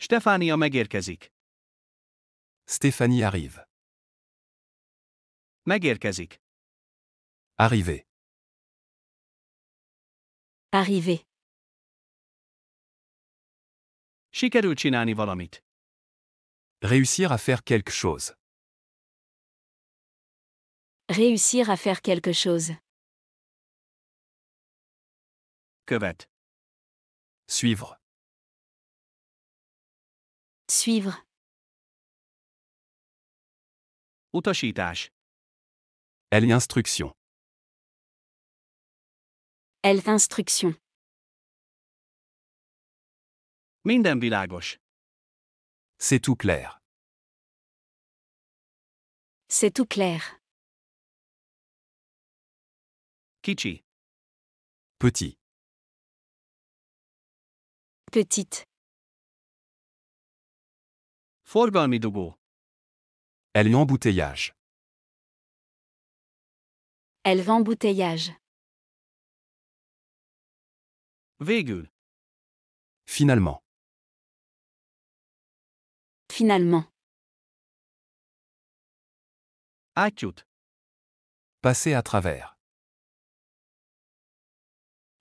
Stefania megérkezik. Stéphanie arrive. Megérkezik. Arriver. Arriver. Sikerült csinálni valamit. Réussir à faire quelque chose. Réussir à faire quelque chose. Követ. Suivre. Suivre. Utasítás. Elle instruction. Elle instruction. Minden C'est tout clair. C'est tout clair. Kichi. Petit. Petite. Forgalmi Elle embouteillage. Elle embouteillage. Végule. Finalement. Finalement. Acute. Passer à travers.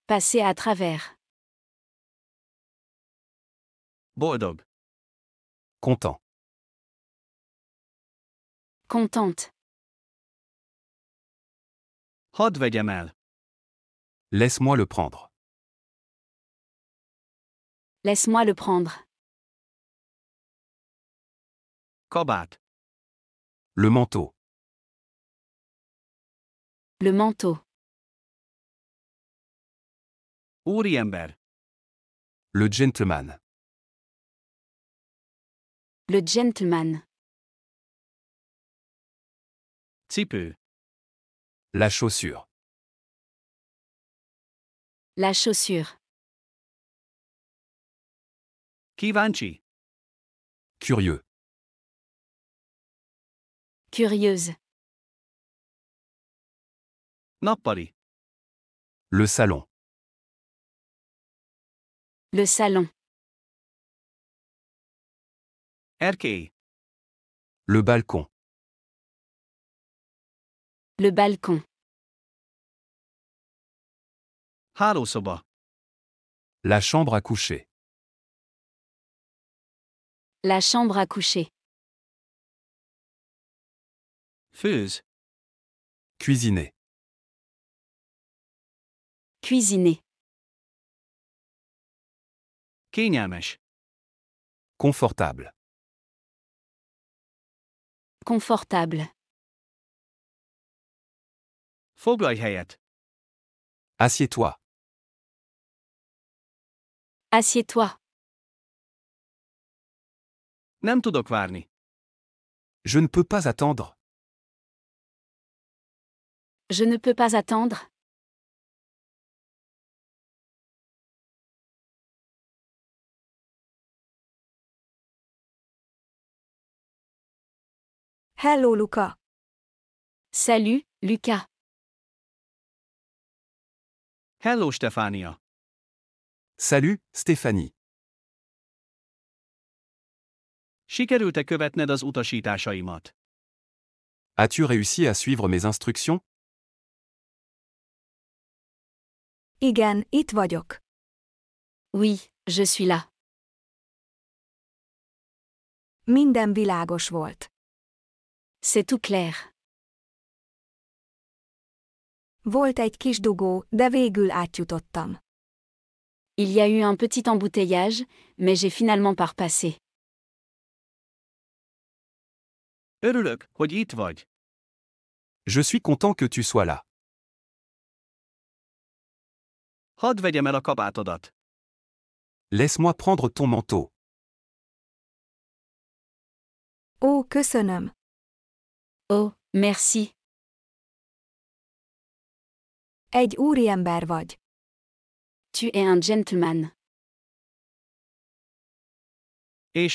Passer à travers. Bordog. Content. Contente. Hadd Laisse-moi le prendre. Laisse-moi le prendre. Kabát. Le manteau. Le manteau. Úriember. Le gentleman. Le gentleman. Tipu. La chaussure. La chaussure. Kivanchi. Curieux. Curieuse. Nappari. Le salon. Le salon. Le balcon. Le balcon. soba. La chambre à coucher. La chambre à coucher. Fuse. Cuisiner. Cuisiner. Kényelmes. Confortable. Confortable. Assieds-toi. Assieds-toi. Nem tudok Je ne peux pas attendre. Je ne peux pas attendre. Hello Luca. Salut, Luca. Hello Stefania. Salut, Stéphanie. Sikerült-e követned az utasításaimat? As-tu réussi à suivre mes instructions? Igen, itt vagyok. Oui, je suis là. Minden világos volt. C'est tout clair. Il y a eu un petit embouteillage, mais j'ai finalement par passé. Örülök, hogy itt Je suis content que tu sois là. Laisse-moi prendre ton manteau. Oh ce nomme. Oh, merci. Tu es un gentleman. Et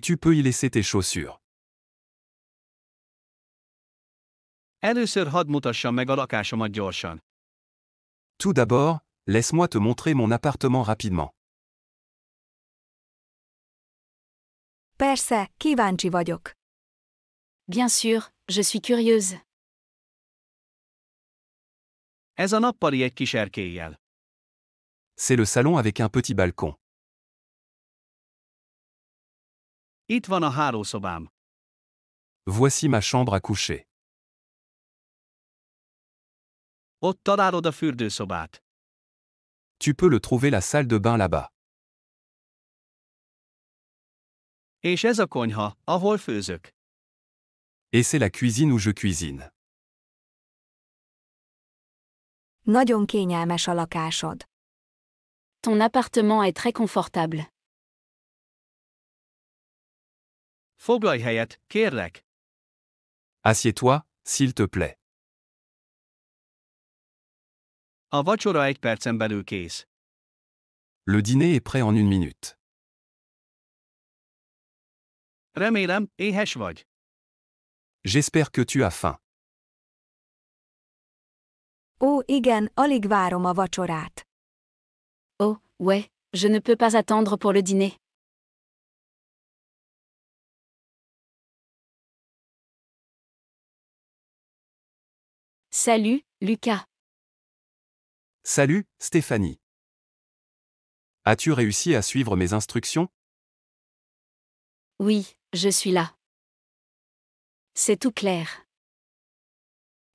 tu peux y laisser tes chaussures. Tout d'abord, laisse-moi te montrer mon appartement rapidement. Bien sûr, je suis curieuse. C'est le salon avec un petit balcon. Itt van a Voici ma chambre à coucher. Tu peux le trouver la salle de bain là-bas. És ez a konyha, ahol főzök. Et c'est la cuisine où je cuisine. Nagyon kényelmes a lakásod. Ton appartement est très confortable. Foglalj helyet, kérlek. Assieds-toi, s'il te plaît. A vacsora egy percen belül kész. Le dîner est prêt en une minute. J'espère que tu as faim. Oh, ouais, je ne peux pas attendre pour le dîner. Salut, Lucas. Salut, Stéphanie. As-tu réussi à suivre mes instructions oui, je suis là. C'est tout clair.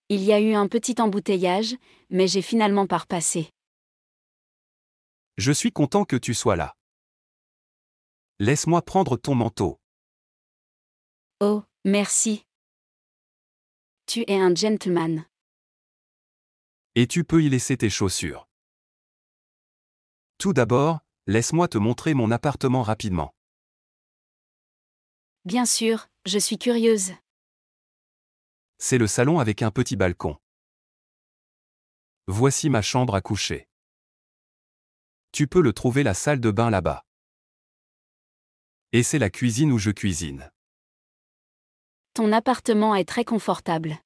Il y a eu un petit embouteillage, mais j'ai finalement par passé. Je suis content que tu sois là. Laisse-moi prendre ton manteau. Oh, merci. Tu es un gentleman. Et tu peux y laisser tes chaussures. Tout d'abord, laisse-moi te montrer mon appartement rapidement. Bien sûr, je suis curieuse. C'est le salon avec un petit balcon. Voici ma chambre à coucher. Tu peux le trouver la salle de bain là-bas. Et c'est la cuisine où je cuisine. Ton appartement est très confortable.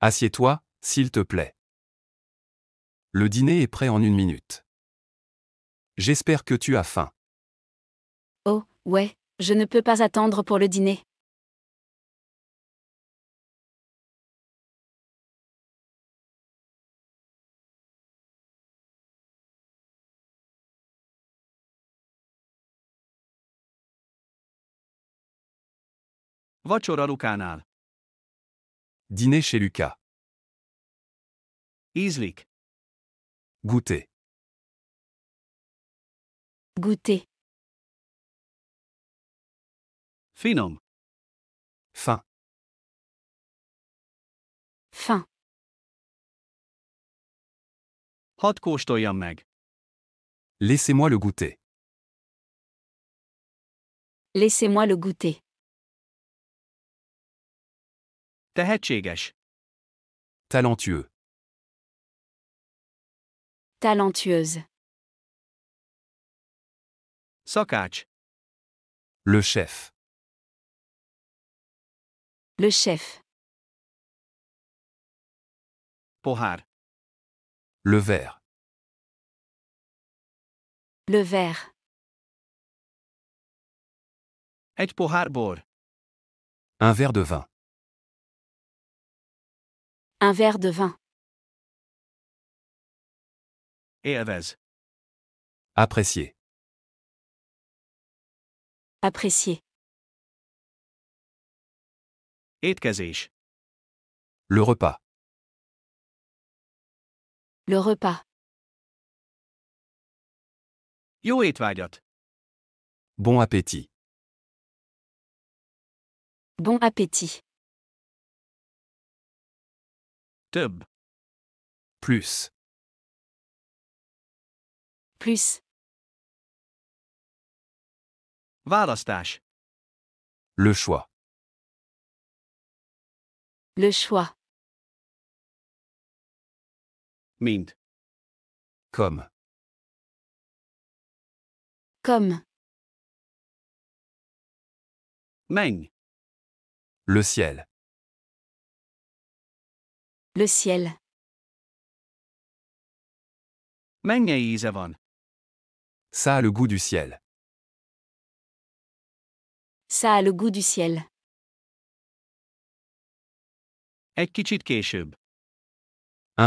Assieds-toi, s'il te plaît. Le dîner est prêt en une minute. J'espère que tu as faim. Oh, ouais, je ne peux pas attendre pour le dîner. Dîner chez Lucas. Islik. Goûter. Goûter. Fin. Fin. Hadd Laissez-moi le goûter. Laissez-moi le goûter. Tehetséges. Talentueux. Talentueuse. Szakács. Le chef. Le chef. Pohar. Le verre. Le verre. Et pour Un verre de vin. Un verre de vin. Et Avez. Apprécier. Apprécier. Le repas. Le repas. Jó étvágyat. Bon appétit. Bon appétit. Tub. Plus. Plus. Választás. Le choix. Le choix. Mint. Comme. Comme. Meng. Le ciel. Le ciel. Ça a le goût du ciel. Ça a le goût du ciel. Un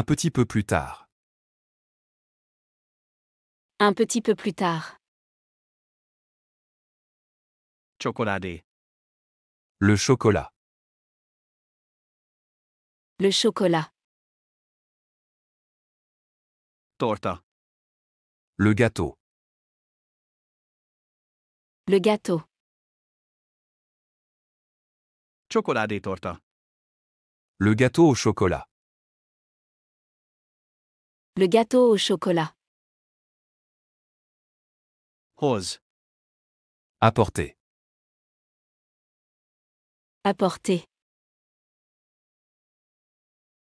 petit peu plus tard. Un petit peu plus tard. Chocolade. Le chocolat. Le chocolat. Torta. Le gâteau. Le gâteau. et torta. Le gâteau au chocolat. Le gâteau au chocolat. Rose. Apporter. Apporter.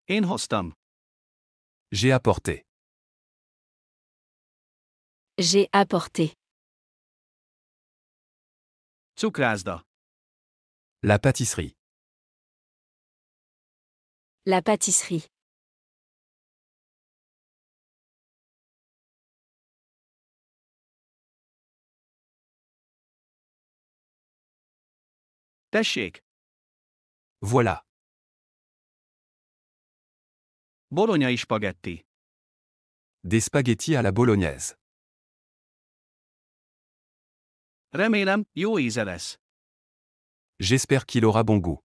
Inhostam. J'ai apporté. J'ai apporté. Zucrasda. La pâtisserie. La pâtisserie. Tessék. Voilà. et spaghetti. Des spaghettis à la bolognaise. Remélem, jó íze J'espère qu'il aura bon goût.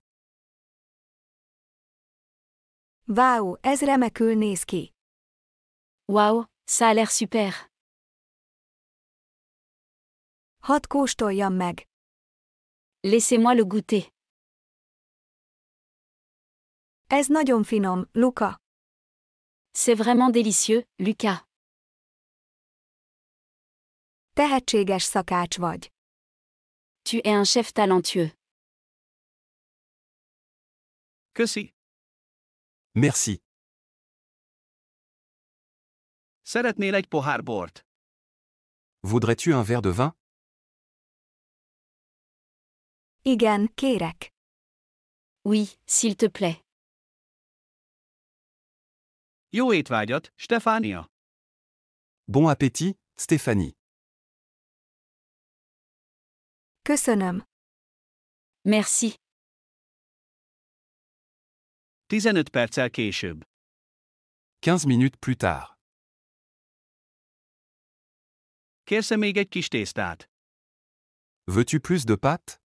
Wow, ez remekül néz ki. Wow, ça a l'air super. Hadd kóstoljam meg. Laissez-moi le goûter. Ez nagyon finom, Luca. C'est vraiment délicieux, Luca. Tehetséges szakács vagy. Tu es un chef talentueux. Köszi, Merci. Szeretnélek pohár bort. Voudrais-tu un verre de vin? Igen, kérek. Oui, s'il te plaît. Jó étvágyat, Stefania. Bon appétit, Stéphanie. Köszönöm. Merci. 15 15 minutes plus tard. Kérsz még egy kis Veux-tu plus de pâtes?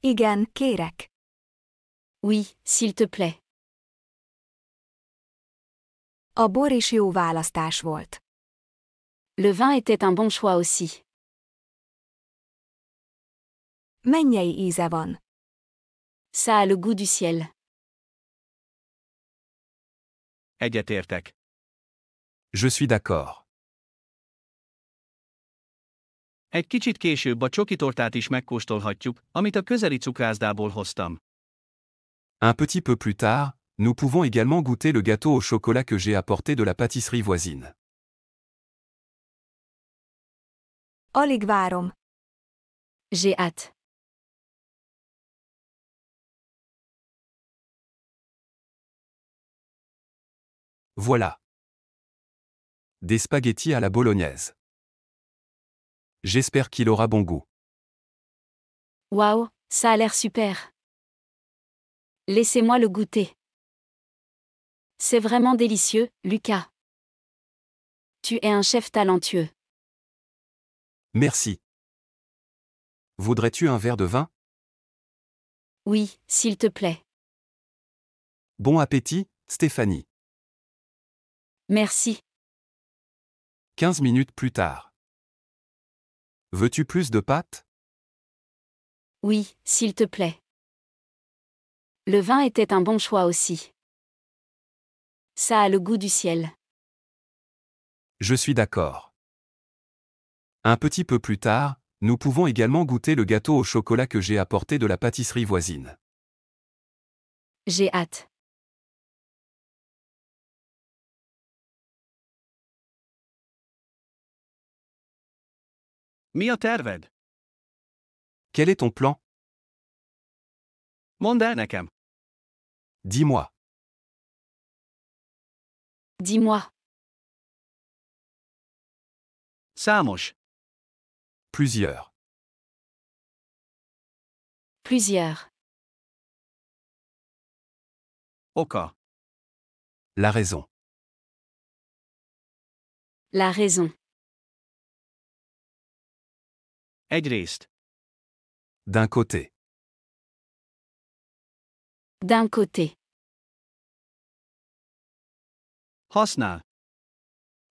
Igen, kérek. Oui, s'il te plaît. Le vin était un bon choix aussi. Mennyei íze van. Ça a le goût du ciel. Je suis d'accord. Egy kicsit később a is megkóstolhatjuk, amit a közeli Un petit peu plus tard, nous pouvons également goûter le gâteau au chocolat que j'ai apporté de la pâtisserie voisine. Alig J'ai hâte. Voilà. Des spaghettis à la bolognaise. J'espère qu'il aura bon goût. Waouh, ça a l'air super. Laissez-moi le goûter. C'est vraiment délicieux, Lucas. Tu es un chef talentueux. Merci. Voudrais-tu un verre de vin Oui, s'il te plaît. Bon appétit, Stéphanie. Merci. 15 minutes plus tard. Veux-tu plus de pâtes Oui, s'il te plaît. Le vin était un bon choix aussi. Ça a le goût du ciel. Je suis d'accord. Un petit peu plus tard, nous pouvons également goûter le gâteau au chocolat que j'ai apporté de la pâtisserie voisine. J'ai hâte. terved? Quel est ton plan? Mondd Dis-moi. Dis-moi. Számos. Plusieurs. Plusieurs. Oka. La raison. La raison. D'un côté. D'un côté. Hosna.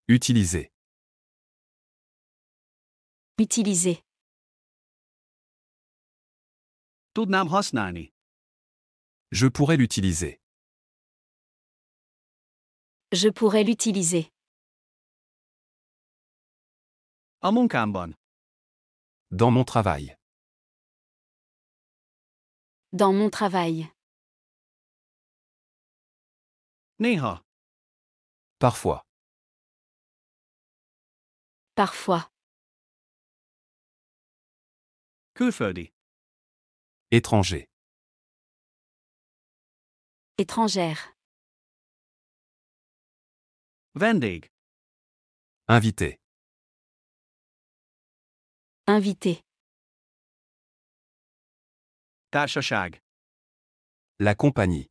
Utiliser. Utiliser. Tudnám használni. Je pourrais l'utiliser. Je pourrais l'utiliser. A dans mon travail. Dans mon travail. Néha. Parfois. Parfois. Külföldi. Étranger. Étrangère. Vendig. Invité. Invité. Tashashag. La compagnie.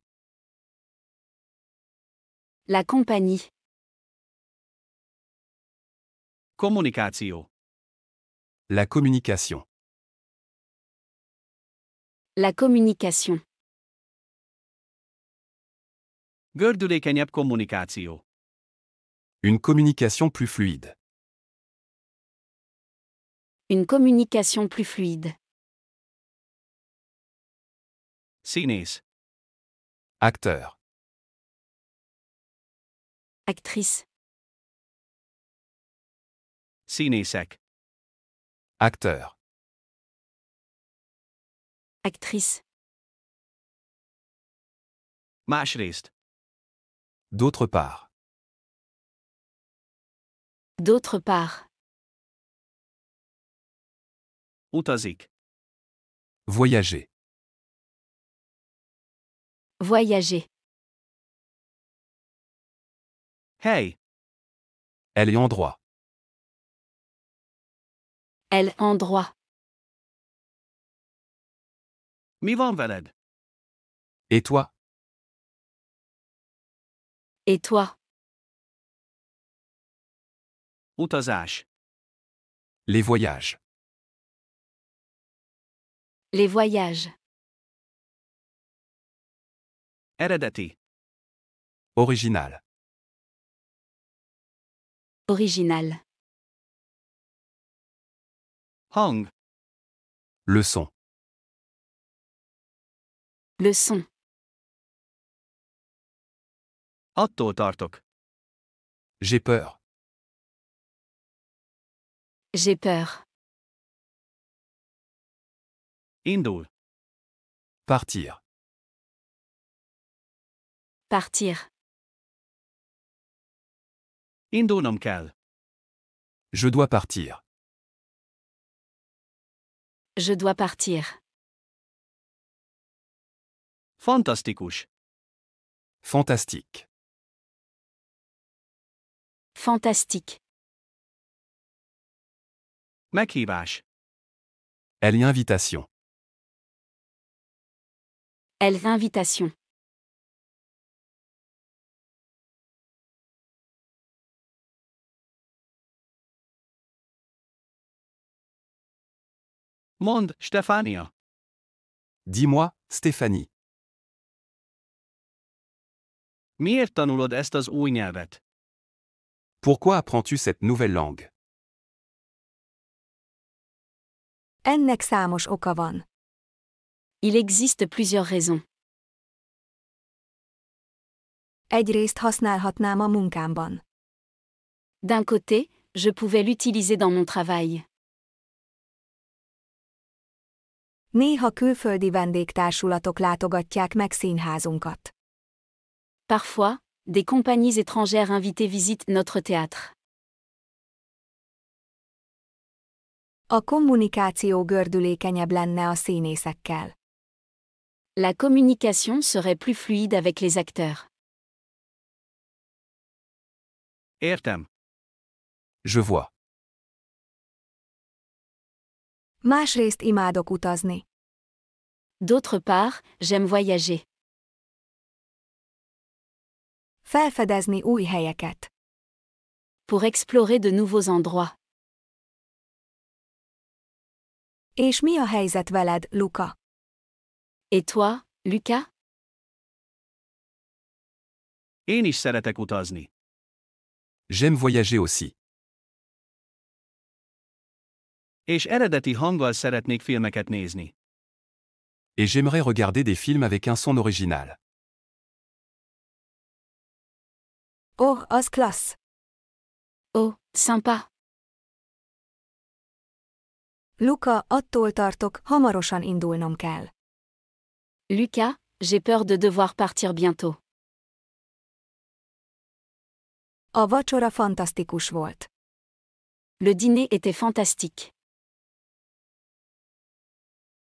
La compagnie. Communicatio La communication. La communication. Gördülékenyebb Communicatio Une communication plus fluide. Une communication plus fluide. Acteur. Actrice. Cinesec. Acteur. Actrice. Machrist. D'autre part. D'autre part. Voyager. Voyager. Hey. Elle est en droit. Elle en droit. Mi en Et toi Et toi Utazás. Les voyages. Les voyages. Eredeti. Original. Original. Hang. Leçon. Leçon. Atto tartok. J'ai peur. J'ai peur. Indo. Partir. Partir. Indo nomcal. Je dois partir. Je dois partir. Fantastikus. Fantastique. Fantastique. Meghívás. Elle y invitation. Elles invitations. Mond, Stefania. Dis-moi, Stéphanie. Miért tanulod ezt az új Pourquoi apprends-tu cette nouvelle langue? Ennek számos oka van. Il existe plusieurs raisons. Egyrészt használhatnám a munkámban. D'un côté, je pouvais l'utiliser dans mon travail. Néha külföldi vendégtársulatok látogatják meg színházunkat. Parfois, des compagnies étrangères invitées visitent notre théâtre. A kommunikáció gördülékenyebb lenne a színészekkel la communication serait plus fluide avec les acteurs. Értem. Je vois. D'autre part, j'aime voyager. Felfedezni új Pour explorer de nouveaux endroits. És mi a Luka? Et toi, Lucas? Én is szeretek utazni. J'aime voyager aussi. És eredeti hanggal szeretnék filmeket nézni. Et j'aimerais regarder des films avec un son original. Oh, az klassz! Oh, sympa! Luka, attól tartok, hamarosan indulnom kell. Lucas, j'ai peur de devoir partir bientôt. A vacsora fantastikus volt. Le dîner était fantastique.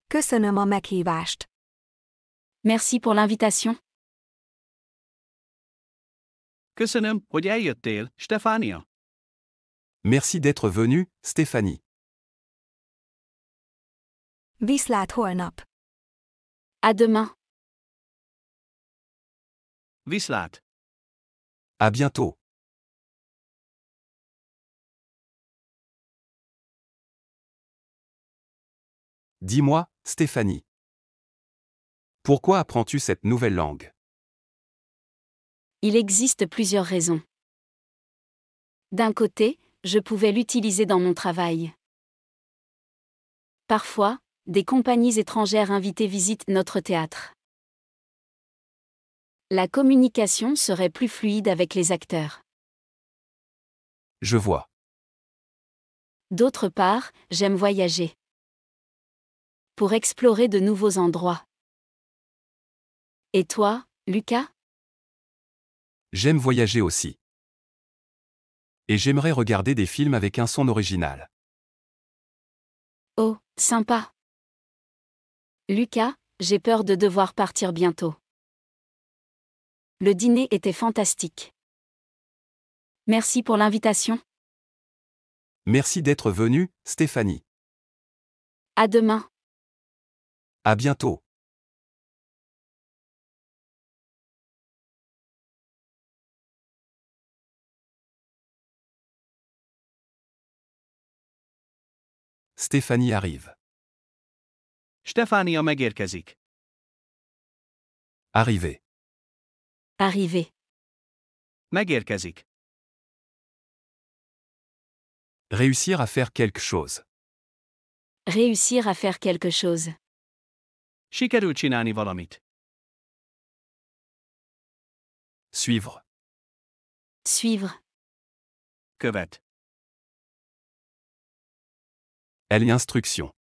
Köszönöm a meghívást. Merci pour l'invitation. Köszönöm, hogy eljöttél, Stefania. Merci d'être venu, Stéphanie. Viszlát holnap. À demain. Vislat. À bientôt. Dis-moi, Stéphanie. Pourquoi apprends-tu cette nouvelle langue Il existe plusieurs raisons. D'un côté, je pouvais l'utiliser dans mon travail. Parfois, des compagnies étrangères invitées visitent notre théâtre. La communication serait plus fluide avec les acteurs. Je vois. D'autre part, j'aime voyager. Pour explorer de nouveaux endroits. Et toi, Lucas J'aime voyager aussi. Et j'aimerais regarder des films avec un son original. Oh, sympa. Lucas, j'ai peur de devoir partir bientôt. Le dîner était fantastique. Merci pour l'invitation. Merci d'être venu, Stéphanie. À demain. À bientôt. Stéphanie arrive. Stefania Arriver. Arrivé. Arrivé. Megérkezik. Réussir à faire quelque chose. Réussir à faire quelque chose. Shikadu chinani volomit. Suivre. Suivre. Követ. Elle instruction.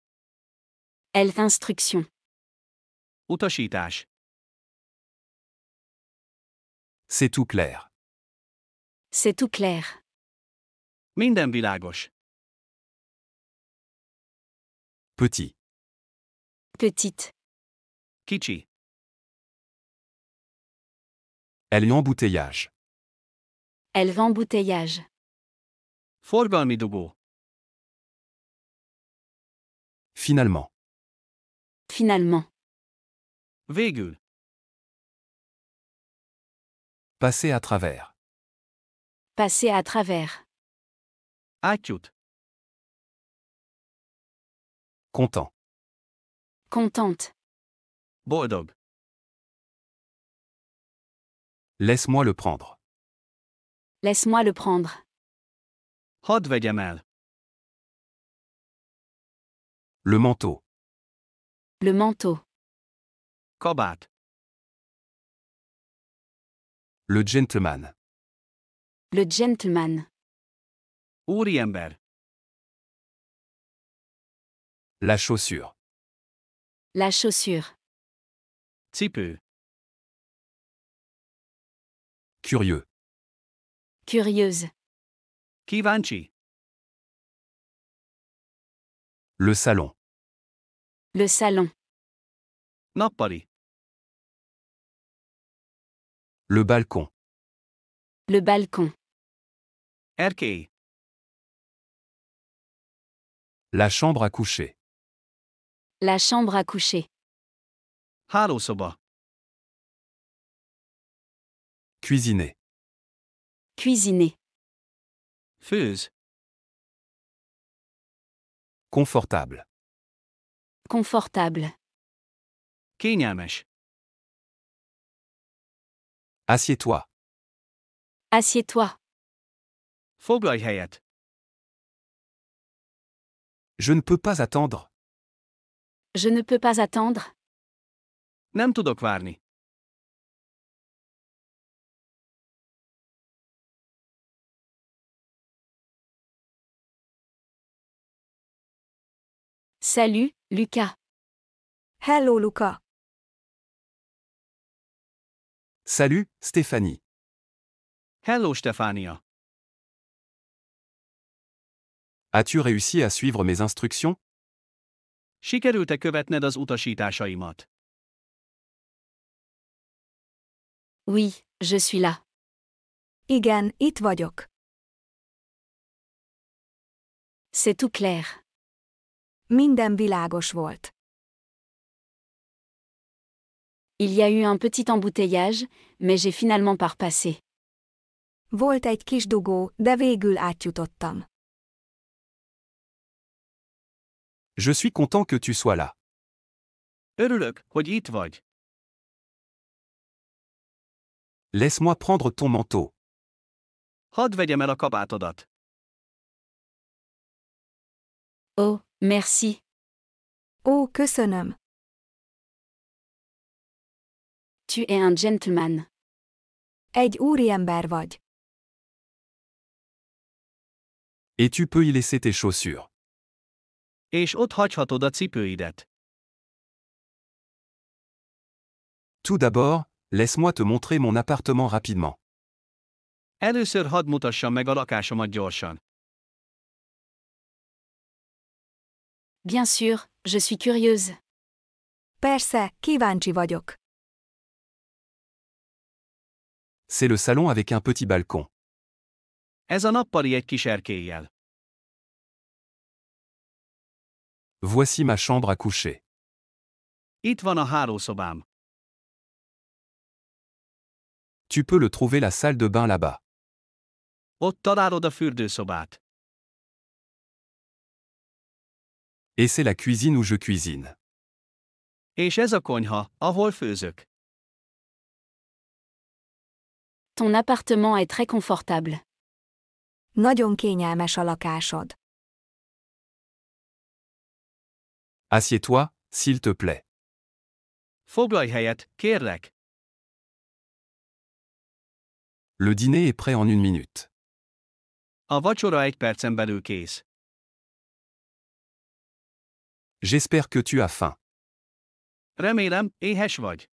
Elle instruction. Utasítás. C'est tout clair. C'est tout clair. Minden világos. Petit. Petite. Kichi. Elle est embouteillage. Elle embouteillage. Forgalmi dugó. Finalement. Finalement. Végül. Passer à travers. Passer à travers. Acute. Content. Contente. Boredog. Laisse-moi le prendre. Laisse-moi le prendre. Hot vegyem Le manteau. Le manteau. Cobart. Le gentleman. Le gentleman. Uriember. La chaussure. La chaussure. Tipu. Curieux. Curieuse. Kivanchi. Le salon. Le salon. Nappari. Le balcon. Le balcon. RK. La chambre à coucher. La chambre à coucher. soba. Cuisiner. Cuisiner. Fuse. Confortable. Confortable. Kényelmes. Assieds-toi. Assieds-toi. Foglalj helyet. Je ne peux pas attendre. Je ne peux pas attendre. Nem tudok várni. Salut, Luca. Hello, Luca. Salut, Stéphanie. Hello, Stefania. As-tu réussi à suivre mes instructions? sikerült követned az utasításaimat? Oui, je suis là. Igen, itt vagyok. C'est tout clair. Minden világos volt. Il y a eu un petit embouteillage, mais j'ai finalement par passé. Volt egy kis dugó, de végül átjutottam. Je suis content que tu sois là. Örülök, hogy itt vagy. Laisse-moi prendre ton manteau. Hadd vegyem el a kabátodat. Oh, merci. Oh, que son homme. Tu es un gentleman. Egy úriember vagy. Et tu peux y laisser tes chaussures. És ott hagyhatod a cipőidet. Tout d'abord, laisse-moi te montrer mon appartement rapidement. Először hadd mutassam meg a lakásomat gyorsan. Bien sûr, je suis curieuse. Persze, kíváncsi vagyok. C'est le salon avec un petit balcon. Ez a nappali egy kis Voici ma chambre à coucher. Itt van a hálószobám. Tu peux le trouver la salle de bain là-bas. Ott találod a fürdőszobát. Et c'est la cuisine où je cuisine. És ez a konyha, ahol főzök. Ton appartement est très confortable. Nagyon kényelmes a lakásod. Assieds-toi, s'il te plaît. Foglalj helyet, kérlek. Le dîner est prêt en une minute. A vacsora egy percen belül kész. J'espère que tu as faim. éhes vagy.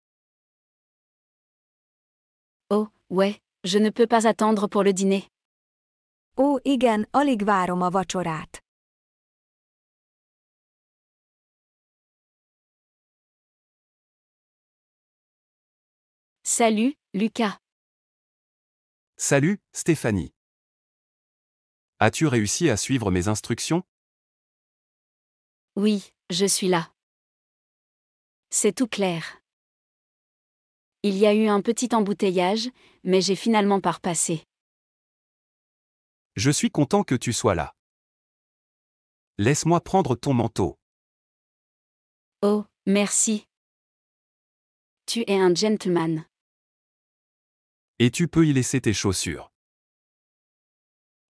Oh, ouais, je ne peux pas attendre pour le dîner. Oh, igen, alig várom a Salut, Lucas. Salut, Stéphanie. As-tu réussi à suivre mes instructions oui, je suis là. C'est tout clair. Il y a eu un petit embouteillage, mais j'ai finalement par passé. Je suis content que tu sois là. Laisse-moi prendre ton manteau. Oh, merci. Tu es un gentleman. Et tu peux y laisser tes chaussures.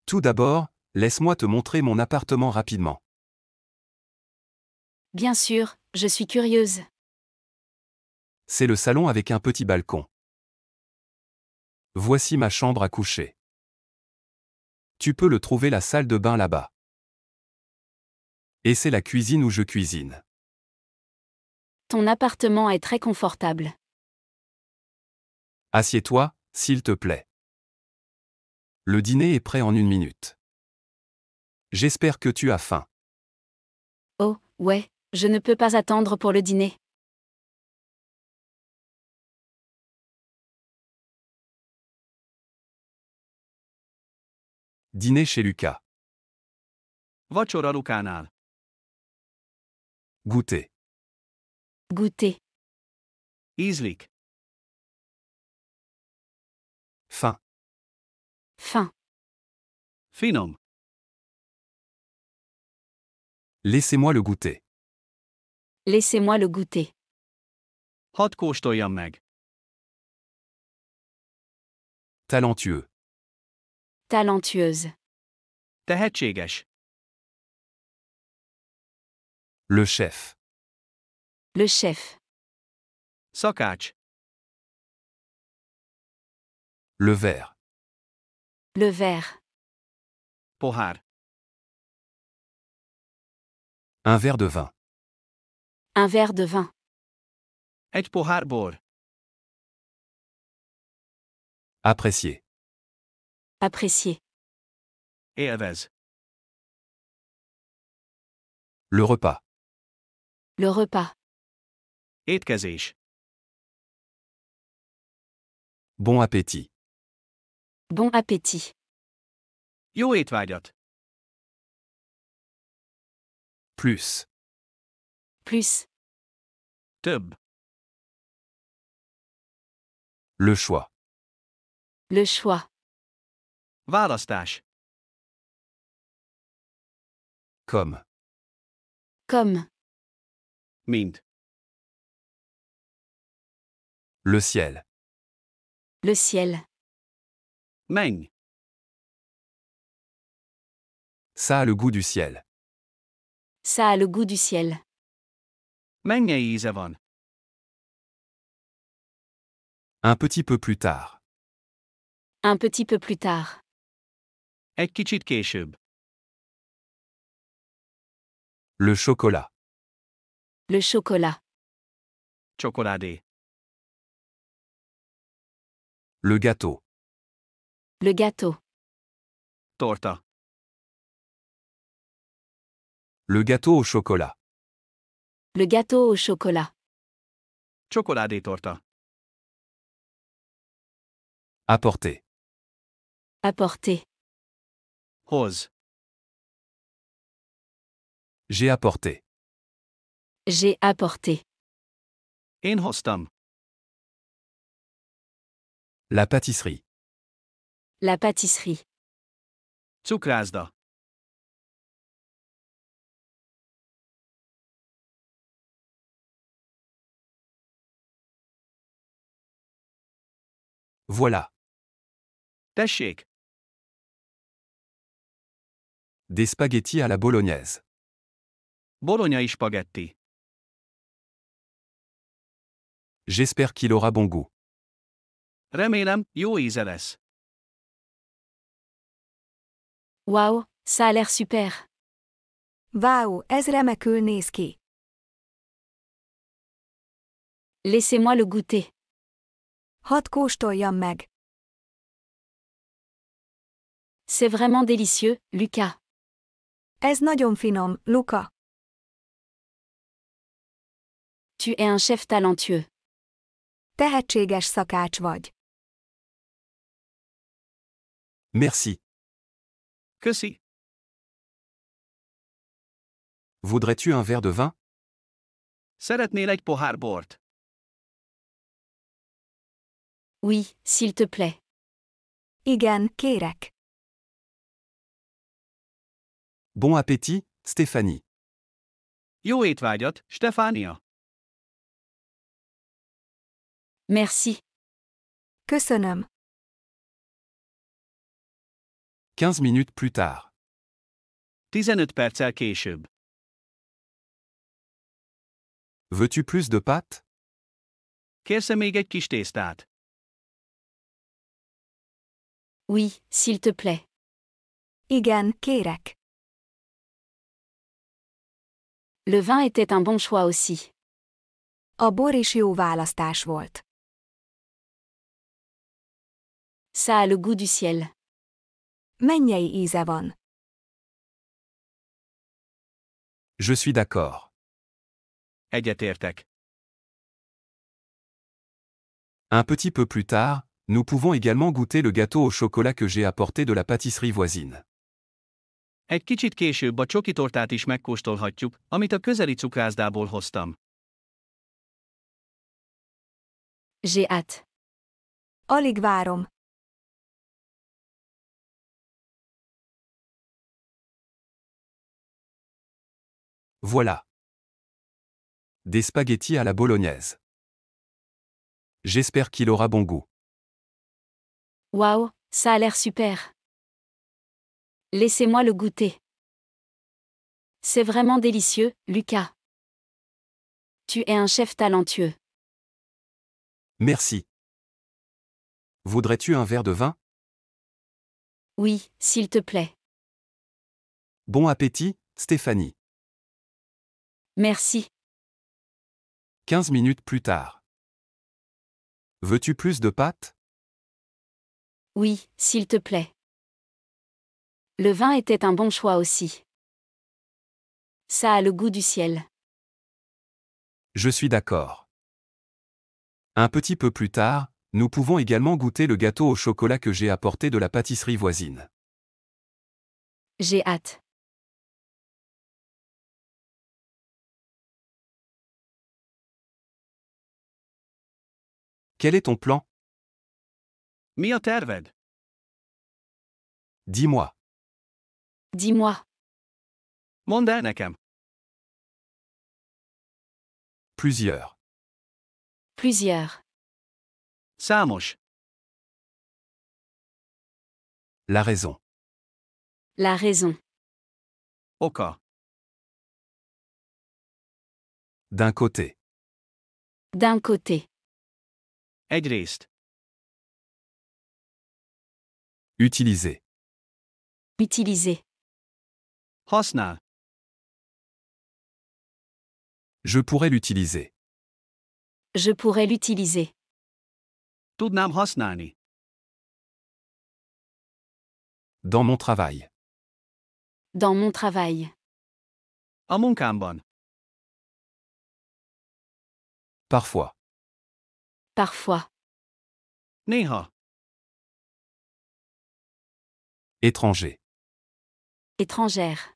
Tout d'abord, laisse-moi te montrer mon appartement rapidement. Bien sûr, je suis curieuse. C'est le salon avec un petit balcon. Voici ma chambre à coucher. Tu peux le trouver la salle de bain là-bas. Et c'est la cuisine où je cuisine. Ton appartement est très confortable. Assieds-toi, s'il te plaît. Le dîner est prêt en une minute. J'espère que tu as faim. Oh, ouais, je ne peux pas attendre pour le dîner. Dîner chez Lucas. Goûter. Goûter. Islik. Fin. Fin. Finom. Laissez-moi le goûter. Laissez-moi le goûter. Hadd kóstoljam meg. Talentueux. Talentueuse. Tehetséges. Le chef. Le chef. sokach. Le verre. Le verre. Pohar. Un verre de vin. Un verre de vin. pour apprécié Apprécier. Apprécier. Le repas. Le repas. Étkezés. Bon appétit. Bon appétit. Jó étvágyat. Plus. Plus. Tub. Le choix. Le choix. Választás. Comme. Comme. Mint. Le ciel. Le ciel. Meng. Ça a le goût du ciel. Ça a le goût du ciel. Un petit peu plus tard. Un petit peu plus tard. Le chocolat. Le chocolat. Chocolade. Le gâteau. Le gâteau. Torta. Le gâteau au chocolat. Le gâteau au chocolat. des torta. Apporter. Apporter. Rose. J'ai apporté. J'ai apporté. In hostum. La pâtisserie. La pâtisserie. Cukrászda. Voilà. Tashik. Des spaghettis à la bolognaise. et spaghetti. J'espère qu'il aura bon goût. Remélem, yo íze Wow, ça a l'air super. Wow, ez remekül Laissez-moi le goûter. Hadd kóstoljam meg! C'est vraiment délicieux, Luca. Ez nagyon finom, Luca. Tu es un chef talentueux. Tehetséges szakács vagy. Merci. Que si. Voudrais-tu un verre de vin? Szeretnél egy pohár bort? Oui, s'il te plaît. Igan kérek. Bon appétit, Stéphanie. Jó étvágyat, Stefania. Merci. Que Köszönöm. 15 minutes plus tard. 15 perccel később. Veux-tu plus de pâtes? Kérsz még egy kis tésztát? Oui, s'il te plaît. Igan kérek. Le vin était un bon choix aussi. A Ça a le goût du ciel. Je suis d'accord. Un petit peu plus tard, nous pouvons également goûter le gâteau au chocolat que j'ai apporté de la pâtisserie voisine. Egy kicsit később a csoki is megkóstolhatjuk, amit a közeli cukrászdából hoztam. J'ai hâte. Alig várom. Voilà. Des spaghettis à la bolognaise. J'espère qu'il aura bon goût. Waouh, ça a l'air super. Laissez-moi le goûter. C'est vraiment délicieux, Lucas. Tu es un chef talentueux. Merci. Voudrais-tu un verre de vin Oui, s'il te plaît. Bon appétit, Stéphanie. Merci. 15 minutes plus tard. Veux-tu plus de pâtes oui, s'il te plaît. Le vin était un bon choix aussi. Ça a le goût du ciel. Je suis d'accord. Un petit peu plus tard, nous pouvons également goûter le gâteau au chocolat que j'ai apporté de la pâtisserie voisine. J'ai hâte. Quel est ton plan Mi Dis-moi. Dis-moi. Mondd nekem. Plusieurs. Plusieurs. Számos. La raison. La raison. Oka. D'un côté. D'un côté. Utiliser. Utiliser. Hosna. Je pourrais l'utiliser. Je pourrais l'utiliser. Tudnam Hosnani. Dans mon travail. Dans mon travail. mon munkámban. Parfois. Parfois. Néha. Étranger. Étrangère.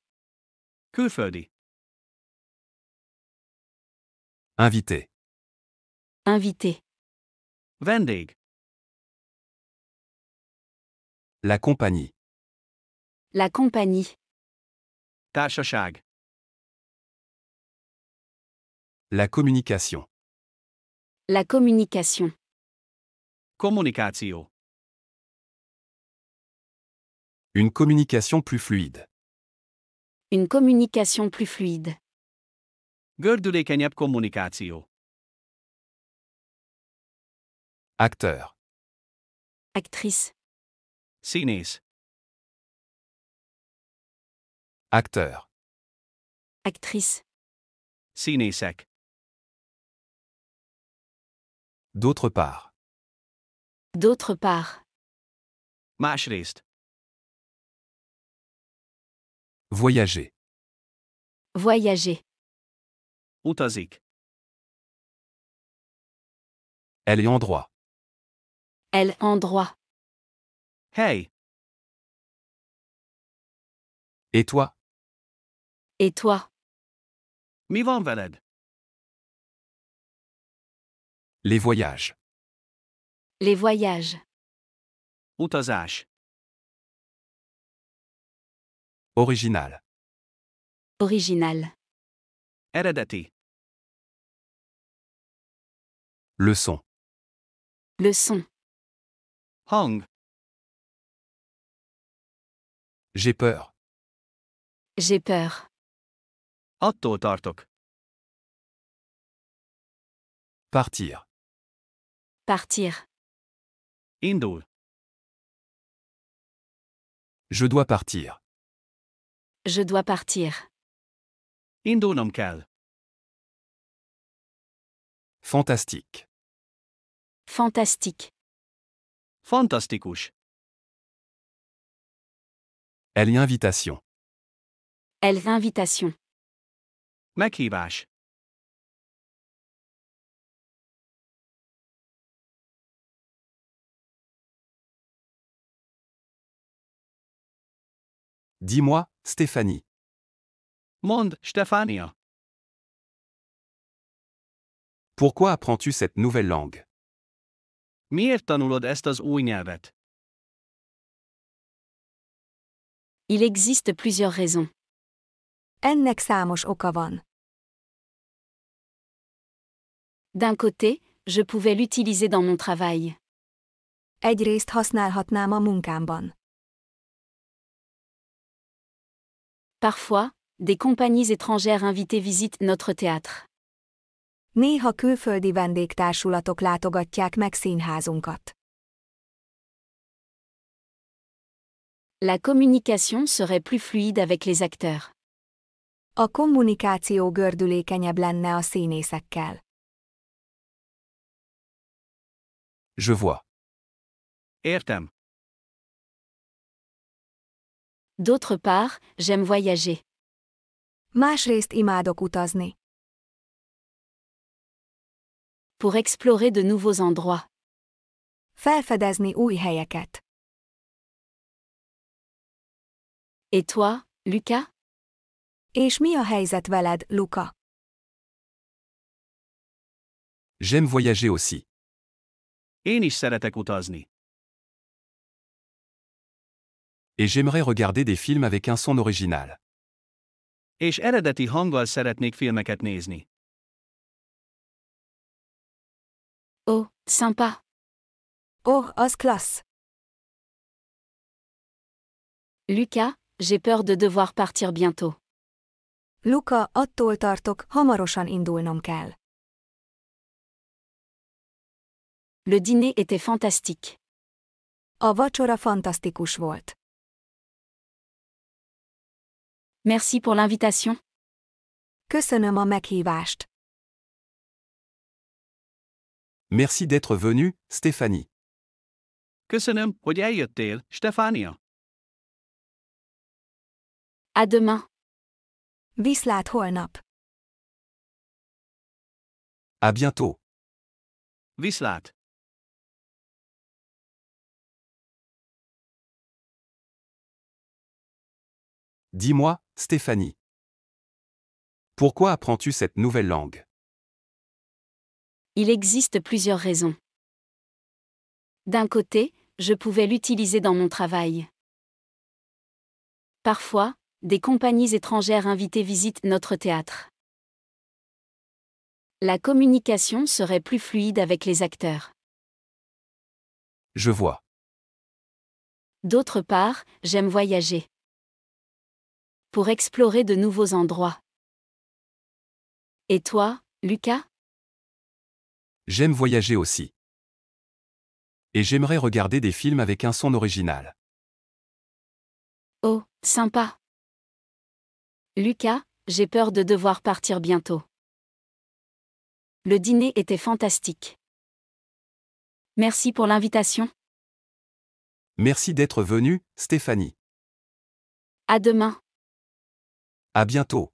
faire-t-il? Invité. Invité. Vendig La compagnie. La compagnie. Shag La communication. La communication. Communicatio une communication plus fluide. Une communication plus fluide. Gördülékenyebb communicatio. Acteur. Actrice. Színész. Acteur. Actrice. Színészek. D'autre part. D'autre part. Másrészt. Voyager. Voyager. Utazik. Elle est en droit. Elle en droit. Hey. Et toi Et toi Mi van Les voyages. Les voyages. Utazás. Original. Original. Eredeti. Leçon. Leçon. Hong. J'ai peur. J'ai peur. Partir. Partir. Indul. Je dois partir. Je dois partir. Indonomkal. Fantastique. Fantastique. couche. Elle y invitation. Elle invitation. Meghívás. Dis-moi, Stéphanie. Monde, Stefania. Pourquoi apprends-tu cette nouvelle langue? Miért tanulod ezt az új nyelvet? Il existe plusieurs raisons. Ennek számos oka van. D'un côté, je pouvais l'utiliser dans mon travail. Egyrészt használhatnám a munkámban. Parfois, des compagnies étrangères invitées visitent notre théâtre. Néha külföldi vendégtársulatok látogatják meg színházunkat. La communication serait plus fluide avec les acteurs. A kommunikáció gördülékenyebb lenne a színészekkel. Je vois. Értem. D'autre part, j'aime voyager. Másrészt imádok utazni. Pour explorer de nouveaux endroits. Felfedezni új helyeket. Et toi, Luca? És mi a helyzet veled, Luca? J'aime voyager aussi. Én is szeretek utazni et j'aimerais regarder des films avec un son original. És eredeti hanggal szeretnék filmeket nézni. Oh, sympa. Oh, c'est classe. Lucas, j'ai peur de devoir partir bientôt. Luca, attól tartok, hamarosan indulnom kell. Le dîner était fantastique. A vacsora fantastikus volt. Merci pour l'invitation. Köszönöm a meghívást. Merci d'être venu, Stéphanie. Köszönöm, hogy eljöttél, Stefania. À demain. Viszlát holnap. À bientôt. Vislat. Dis-moi, Stéphanie. Pourquoi apprends-tu cette nouvelle langue Il existe plusieurs raisons. D'un côté, je pouvais l'utiliser dans mon travail. Parfois, des compagnies étrangères invitées visitent notre théâtre. La communication serait plus fluide avec les acteurs. Je vois. D'autre part, j'aime voyager pour explorer de nouveaux endroits. Et toi, Lucas J'aime voyager aussi. Et j'aimerais regarder des films avec un son original. Oh, sympa. Lucas, j'ai peur de devoir partir bientôt. Le dîner était fantastique. Merci pour l'invitation. Merci d'être venu, Stéphanie. À demain. À bientôt.